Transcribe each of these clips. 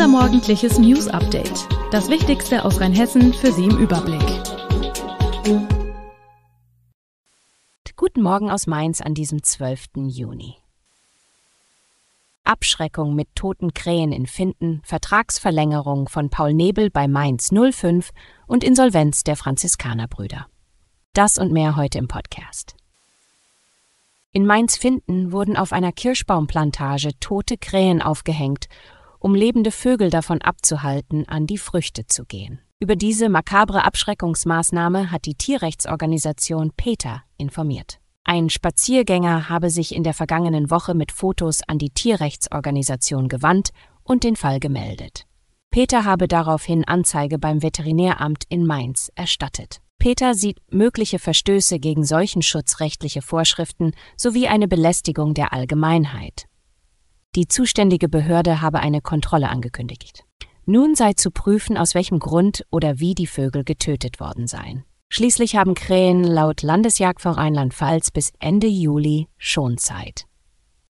unser morgendliches News Update. Das Wichtigste aus Rheinhessen für Sie im Überblick. Guten Morgen aus Mainz an diesem 12. Juni. Abschreckung mit toten Krähen in Finden, Vertragsverlängerung von Paul Nebel bei Mainz 05 und Insolvenz der Franziskanerbrüder. Das und mehr heute im Podcast. In Mainz-Finden wurden auf einer Kirschbaumplantage tote Krähen aufgehängt um lebende Vögel davon abzuhalten, an die Früchte zu gehen. Über diese makabre Abschreckungsmaßnahme hat die Tierrechtsorganisation PETA informiert. Ein Spaziergänger habe sich in der vergangenen Woche mit Fotos an die Tierrechtsorganisation gewandt und den Fall gemeldet. Peter habe daraufhin Anzeige beim Veterinäramt in Mainz erstattet. Peter sieht mögliche Verstöße gegen solchen schutzrechtliche Vorschriften sowie eine Belästigung der Allgemeinheit. Die zuständige Behörde habe eine Kontrolle angekündigt. Nun sei zu prüfen, aus welchem Grund oder wie die Vögel getötet worden seien. Schließlich haben Krähen laut Landesjagdfonds Rheinland-Pfalz bis Ende Juli Schonzeit.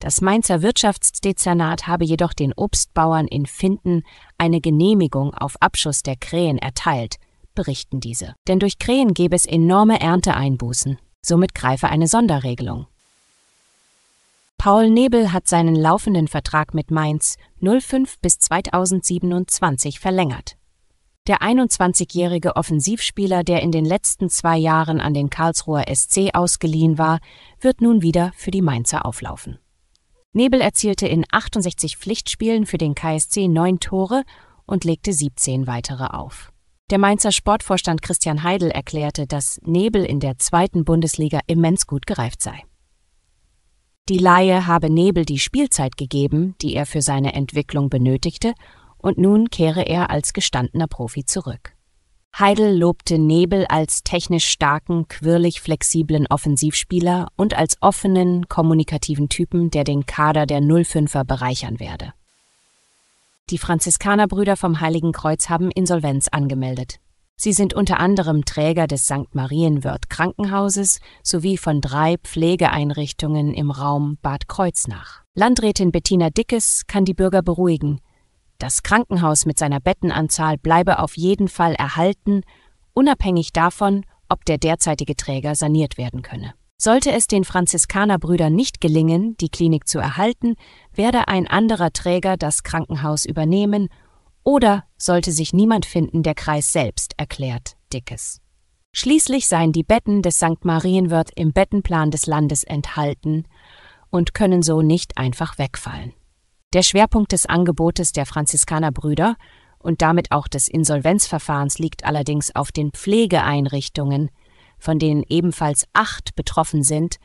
Das Mainzer Wirtschaftsdezernat habe jedoch den Obstbauern in Finden eine Genehmigung auf Abschuss der Krähen erteilt, berichten diese. Denn durch Krähen gäbe es enorme Ernteeinbußen. Somit greife eine Sonderregelung. Paul Nebel hat seinen laufenden Vertrag mit Mainz 05 bis 2027 verlängert. Der 21-jährige Offensivspieler, der in den letzten zwei Jahren an den Karlsruher SC ausgeliehen war, wird nun wieder für die Mainzer auflaufen. Nebel erzielte in 68 Pflichtspielen für den KSC neun Tore und legte 17 weitere auf. Der Mainzer Sportvorstand Christian Heidel erklärte, dass Nebel in der zweiten Bundesliga immens gut gereift sei. Die Laie habe Nebel die Spielzeit gegeben, die er für seine Entwicklung benötigte, und nun kehre er als gestandener Profi zurück. Heidel lobte Nebel als technisch starken, quirlig flexiblen Offensivspieler und als offenen, kommunikativen Typen, der den Kader der 05er bereichern werde. Die Franziskanerbrüder vom Heiligen Kreuz haben Insolvenz angemeldet. Sie sind unter anderem Träger des St. Marienwörth Krankenhauses sowie von drei Pflegeeinrichtungen im Raum Bad Kreuznach. Landrätin Bettina Dickes kann die Bürger beruhigen. Das Krankenhaus mit seiner Bettenanzahl bleibe auf jeden Fall erhalten, unabhängig davon, ob der derzeitige Träger saniert werden könne. Sollte es den Franziskanerbrüdern nicht gelingen, die Klinik zu erhalten, werde ein anderer Träger das Krankenhaus übernehmen oder sollte sich niemand finden, der Kreis selbst, erklärt Dickes. Schließlich seien die Betten des St. Marienwirt im Bettenplan des Landes enthalten und können so nicht einfach wegfallen. Der Schwerpunkt des Angebotes der Franziskanerbrüder und damit auch des Insolvenzverfahrens liegt allerdings auf den Pflegeeinrichtungen, von denen ebenfalls acht betroffen sind,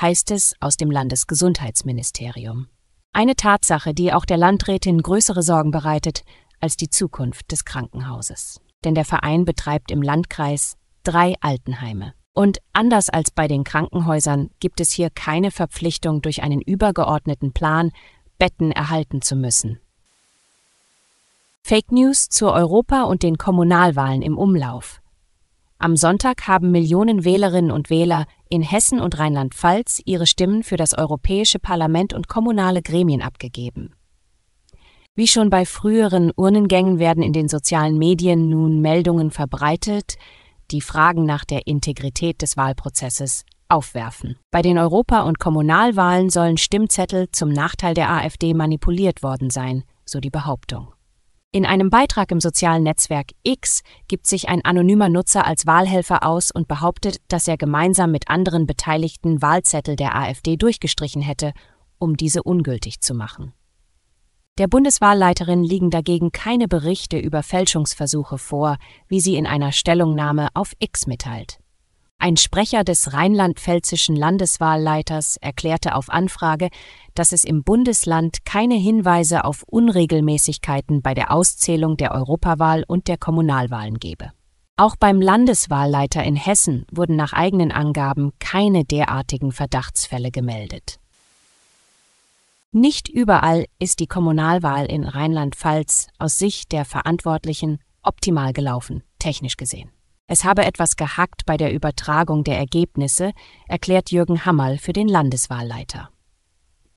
heißt es aus dem Landesgesundheitsministerium. Eine Tatsache, die auch der Landrätin größere Sorgen bereitet, als die Zukunft des Krankenhauses. Denn der Verein betreibt im Landkreis drei Altenheime. Und anders als bei den Krankenhäusern gibt es hier keine Verpflichtung, durch einen übergeordneten Plan Betten erhalten zu müssen. Fake News zur Europa- und den Kommunalwahlen im Umlauf. Am Sonntag haben Millionen Wählerinnen und Wähler in Hessen und Rheinland-Pfalz ihre Stimmen für das Europäische Parlament und kommunale Gremien abgegeben. Wie schon bei früheren Urnengängen werden in den sozialen Medien nun Meldungen verbreitet, die Fragen nach der Integrität des Wahlprozesses aufwerfen. Bei den Europa- und Kommunalwahlen sollen Stimmzettel zum Nachteil der AfD manipuliert worden sein, so die Behauptung. In einem Beitrag im sozialen Netzwerk X gibt sich ein anonymer Nutzer als Wahlhelfer aus und behauptet, dass er gemeinsam mit anderen Beteiligten Wahlzettel der AfD durchgestrichen hätte, um diese ungültig zu machen. Der Bundeswahlleiterin liegen dagegen keine Berichte über Fälschungsversuche vor, wie sie in einer Stellungnahme auf X mitteilt. Ein Sprecher des rheinland-pfälzischen Landeswahlleiters erklärte auf Anfrage, dass es im Bundesland keine Hinweise auf Unregelmäßigkeiten bei der Auszählung der Europawahl und der Kommunalwahlen gebe. Auch beim Landeswahlleiter in Hessen wurden nach eigenen Angaben keine derartigen Verdachtsfälle gemeldet nicht überall ist die Kommunalwahl in Rheinland-Pfalz aus Sicht der Verantwortlichen optimal gelaufen, technisch gesehen. Es habe etwas gehackt bei der Übertragung der Ergebnisse, erklärt Jürgen Hammerl für den Landeswahlleiter.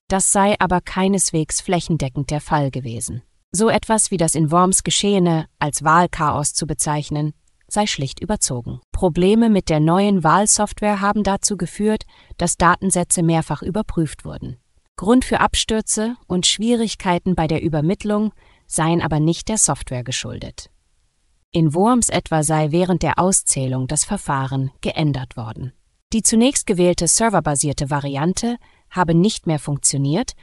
Das sei aber keineswegs flächendeckend der Fall gewesen. So etwas wie das in Worms Geschehene als Wahlchaos zu bezeichnen, sei schlicht überzogen. Probleme mit der neuen Wahlsoftware haben dazu geführt, dass Datensätze mehrfach überprüft wurden. Grund für Abstürze und Schwierigkeiten bei der Übermittlung seien aber nicht der Software geschuldet. In Worms etwa sei während der Auszählung das Verfahren geändert worden. Die zunächst gewählte serverbasierte Variante habe nicht mehr funktioniert,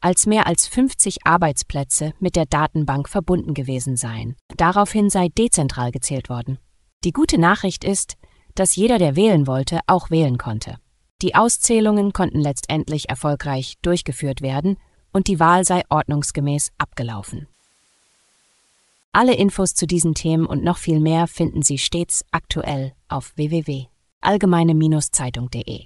als mehr als 50 Arbeitsplätze mit der Datenbank verbunden gewesen seien. Daraufhin sei dezentral gezählt worden. Die gute Nachricht ist, dass jeder, der wählen wollte, auch wählen konnte. Die Auszählungen konnten letztendlich erfolgreich durchgeführt werden und die Wahl sei ordnungsgemäß abgelaufen. Alle Infos zu diesen Themen und noch viel mehr finden Sie stets aktuell auf www.allgemeine-zeitung.de.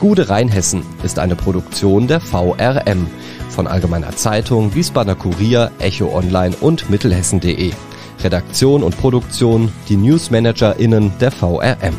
Gute Rheinhessen ist eine Produktion der VRM von Allgemeiner Zeitung, Wiesbadener Kurier, Echo Online und Mittelhessen.de. Redaktion und Produktion die Newsmanagerinnen der VRM.